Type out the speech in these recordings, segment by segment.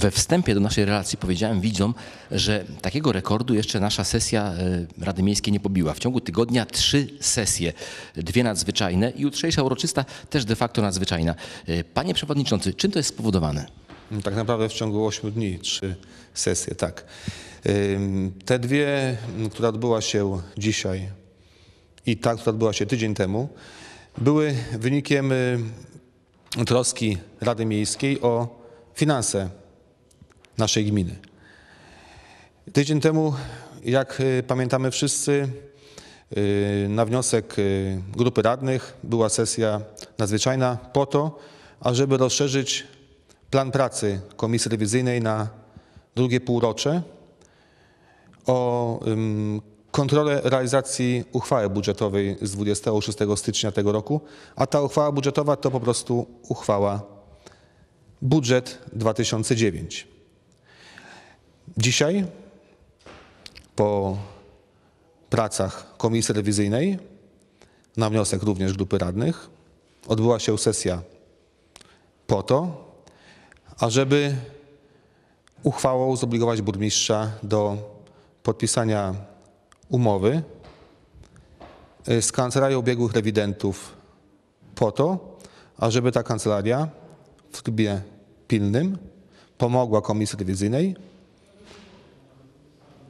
we wstępie do naszej relacji powiedziałem widzom, że takiego rekordu jeszcze nasza sesja e, Rady Miejskiej nie pobiła. W ciągu tygodnia trzy sesje, dwie nadzwyczajne i jutrzejsza uroczysta też de facto nadzwyczajna. E, panie Przewodniczący, czym to jest spowodowane? No, tak naprawdę w ciągu 8 dni trzy sesje, tak. Te dwie, która odbyła się dzisiaj i ta, która odbyła się tydzień temu, były wynikiem y, troski Rady Miejskiej o finanse naszej gminy. Tydzień temu, jak y, pamiętamy wszyscy, y, na wniosek y, grupy radnych była sesja nadzwyczajna po to, ażeby rozszerzyć plan pracy Komisji Rewizyjnej na drugie półrocze o kontrolę realizacji uchwały budżetowej z 26 stycznia tego roku, a ta uchwała budżetowa to po prostu uchwała budżet 2009. Dzisiaj, po pracach komisji rewizyjnej, na wniosek również grupy radnych, odbyła się sesja po to, ażeby uchwałą zobligować burmistrza do podpisania umowy y, z Kancelarią Biegłych Rewidentów po to, ażeby ta kancelaria w trybie pilnym pomogła komisji rewizyjnej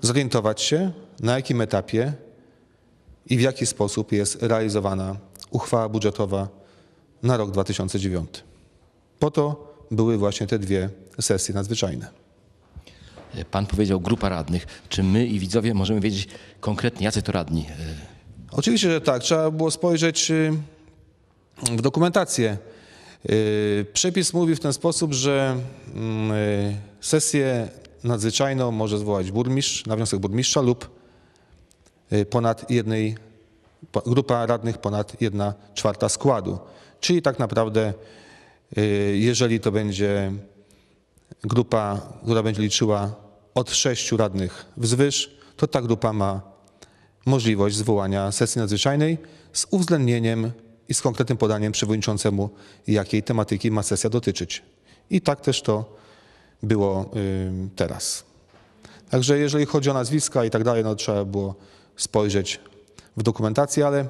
zorientować się, na jakim etapie i w jaki sposób jest realizowana uchwała budżetowa na rok 2009. Po to były właśnie te dwie sesje nadzwyczajne. Pan powiedział grupa radnych. Czy my i widzowie możemy wiedzieć konkretnie, jacy to radni? E, Oczywiście, że tak. Trzeba było spojrzeć y, w dokumentację. Y, przepis mówi w ten sposób, że mm, y, sesje nadzwyczajną może zwołać burmistrz na wniosek burmistrza lub y, ponad jednej, grupa radnych ponad jedna czwarta składu. Czyli tak naprawdę, y, jeżeli to będzie grupa, która będzie liczyła od sześciu radnych wzwyż, to ta grupa ma możliwość zwołania sesji nadzwyczajnej z uwzględnieniem i z konkretnym podaniem przewodniczącemu, jakiej tematyki ma sesja dotyczyć. I tak też to było teraz. Także jeżeli chodzi o nazwiska i tak dalej, no trzeba było spojrzeć w dokumentację, ale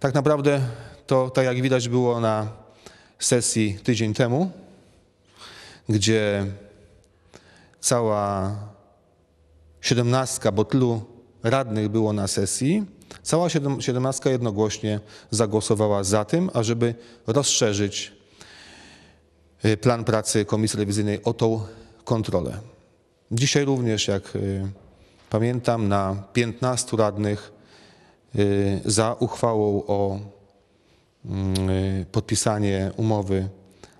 tak naprawdę to, tak jak widać było na sesji tydzień temu, gdzie cała siedemnastka, bo tylu radnych było na sesji, cała siedemnastka jednogłośnie zagłosowała za tym, ażeby rozszerzyć Y, plan pracy Komisji Rewizyjnej o tą kontrolę. Dzisiaj również, jak y, pamiętam, na 15 radnych y, za uchwałą o mm, podpisanie umowy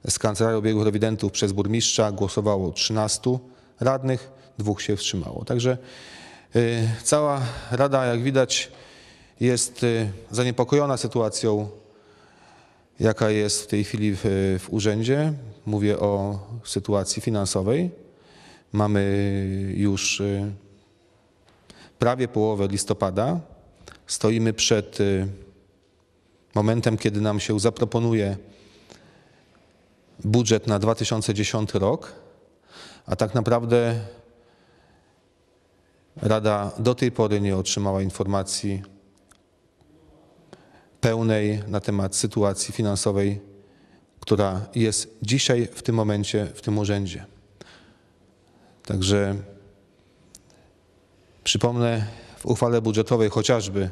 z Kancelarią Biegłych Rewidentów przez burmistrza głosowało 13 radnych, dwóch się wstrzymało. Także cała Rada, jak widać, jest zaniepokojona sytuacją jaka jest w tej chwili w, w urzędzie. Mówię o sytuacji finansowej. Mamy już y, prawie połowę listopada. Stoimy przed y, momentem, kiedy nam się zaproponuje budżet na 2010 rok, a tak naprawdę Rada do tej pory nie otrzymała informacji pełnej na temat sytuacji finansowej, która jest dzisiaj, w tym momencie, w tym urzędzie. Także przypomnę w uchwale budżetowej chociażby,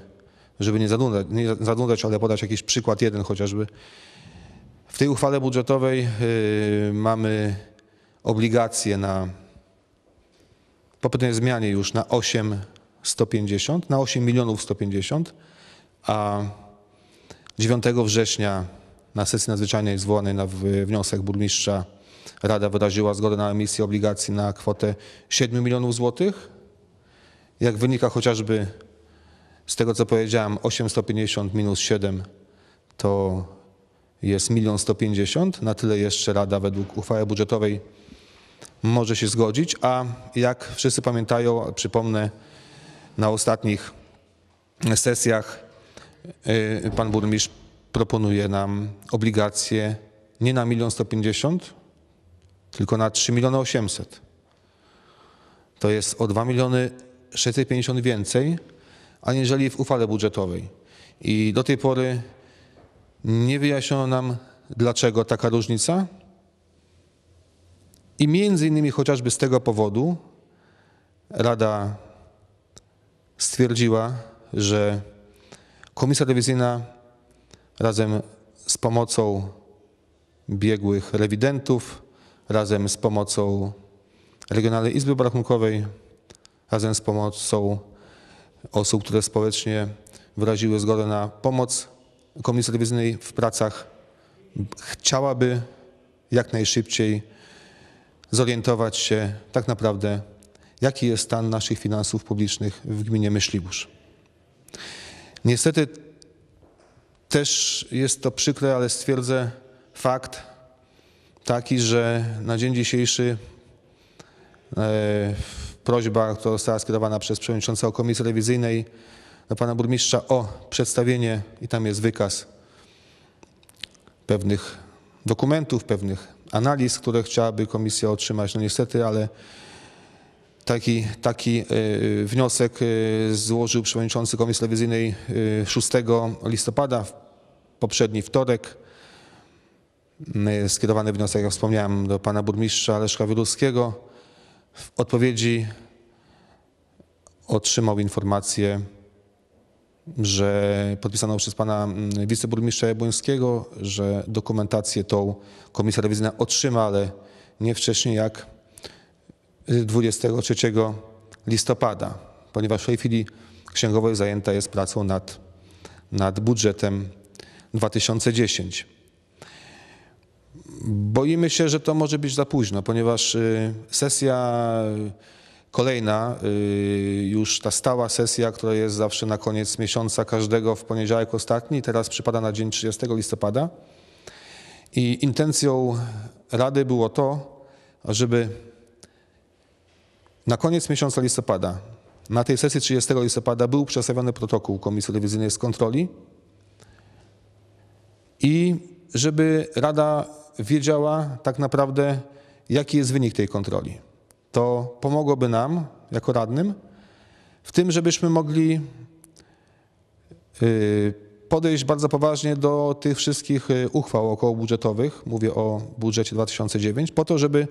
żeby nie zanudzać, nie zanudzać ale podać jakiś przykład jeden chociażby. W tej uchwale budżetowej yy, mamy obligacje na po pewnej zmianie już na 8 150, na 8 milionów 150, a 9 września na sesji nadzwyczajnej zwołanej na wniosek burmistrza Rada wyraziła zgodę na emisję obligacji na kwotę 7 milionów złotych. Jak wynika chociażby z tego, co powiedziałem, 850 minus 7 to jest 1 150 000. Na tyle jeszcze Rada według uchwały budżetowej może się zgodzić, a jak wszyscy pamiętają, przypomnę, na ostatnich sesjach Y, pan burmistrz proponuje nam obligacje nie na 1 150 tylko na 3 miliony 800. To jest o 2 miliony 650 więcej, aniżeli w ufale budżetowej. I do tej pory nie wyjaśniono nam, dlaczego taka różnica. I między innymi chociażby z tego powodu Rada stwierdziła, że Komisja rewizyjna razem z pomocą biegłych rewidentów, razem z pomocą Regionalnej Izby Obrachunkowej, razem z pomocą osób, które społecznie wyraziły zgodę na pomoc Komisji Rewizyjnej w pracach, chciałaby jak najszybciej zorientować się tak naprawdę, jaki jest stan naszych finansów publicznych w gminie Myśliwórz. Niestety też jest to przykre, ale stwierdzę fakt taki, że na dzień dzisiejszy e, prośba, która została skierowana przez przewodniczącego komisji rewizyjnej do pana burmistrza o przedstawienie, i tam jest wykaz pewnych dokumentów, pewnych analiz, które chciałaby komisja otrzymać. No niestety, ale Taki, taki e, wniosek e, złożył przewodniczący Komisji Telewizyjnej 6 e, listopada, w poprzedni wtorek. Skierowany wniosek, jak wspomniałem, do pana burmistrza Leszka Wieluskiego. W odpowiedzi otrzymał informację, że podpisano przez pana wiceburmistrza Jabłońskiego, że dokumentację tą komisja rewizyjna otrzyma, ale nie wcześniej jak 23 listopada, ponieważ w tej chwili księgowość zajęta jest pracą nad, nad budżetem 2010. Boimy się, że to może być za późno, ponieważ y, sesja kolejna, y, już ta stała sesja, która jest zawsze na koniec miesiąca każdego w poniedziałek ostatni, teraz przypada na dzień 30 listopada. I intencją Rady było to, żeby na koniec miesiąca listopada, na tej sesji 30 listopada, był przedstawiony protokół Komisji Rewizyjnej z kontroli i żeby Rada wiedziała tak naprawdę, jaki jest wynik tej kontroli. To pomogłoby nam, jako radnym, w tym, żebyśmy mogli y, podejść bardzo poważnie do tych wszystkich y, uchwał około budżetowych, mówię o budżecie 2009, po to, żeby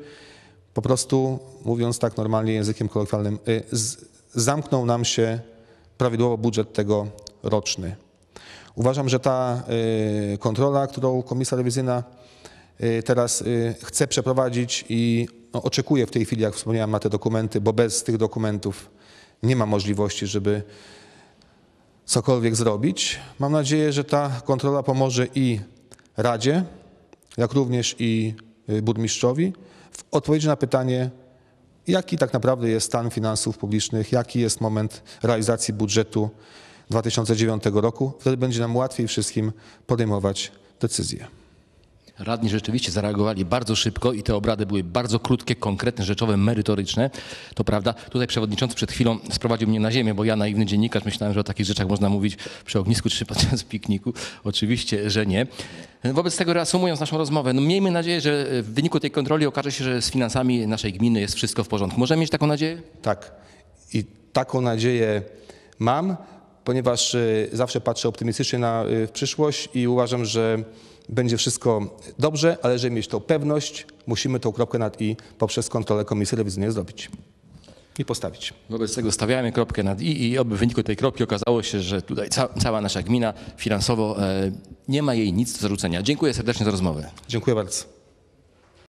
po prostu, mówiąc tak normalnie językiem kolokwialnym, y, zamknął nam się prawidłowo budżet tego roczny. Uważam, że ta y, kontrola, którą komisja rewizyjna y, teraz chce przeprowadzić i no, oczekuje w tej chwili, jak wspomniałem, na te dokumenty, bo bez tych dokumentów nie ma możliwości, żeby cokolwiek zrobić. Mam nadzieję, że ta kontrola pomoże i Radzie, jak również i burmistrzowi w odpowiedzi na pytanie, jaki tak naprawdę jest stan finansów publicznych, jaki jest moment realizacji budżetu 2009 roku. Wtedy będzie nam łatwiej wszystkim podejmować decyzje radni rzeczywiście zareagowali bardzo szybko i te obrady były bardzo krótkie, konkretne, rzeczowe, merytoryczne. To prawda. Tutaj przewodniczący przed chwilą sprowadził mnie na ziemię, bo ja naiwny dziennikarz myślałem, że o takich rzeczach można mówić przy ognisku czy podczas pikniku. Oczywiście, że nie. Wobec tego reasumując naszą rozmowę, no miejmy nadzieję, że w wyniku tej kontroli okaże się, że z finansami naszej gminy jest wszystko w porządku. Możemy mieć taką nadzieję? Tak. I taką nadzieję mam, ponieważ y, zawsze patrzę optymistycznie na y, przyszłość i uważam, że będzie wszystko dobrze, ale żeby mieć tą pewność, musimy tą kropkę nad i poprzez kontrolę komisji rewizyjnej zrobić i postawić. Wobec tego stawiamy kropkę nad i i oby w wyniku tej kropki okazało się, że tutaj ca cała nasza gmina finansowo e, nie ma jej nic do zarzucenia. Dziękuję serdecznie za rozmowę. Dziękuję bardzo.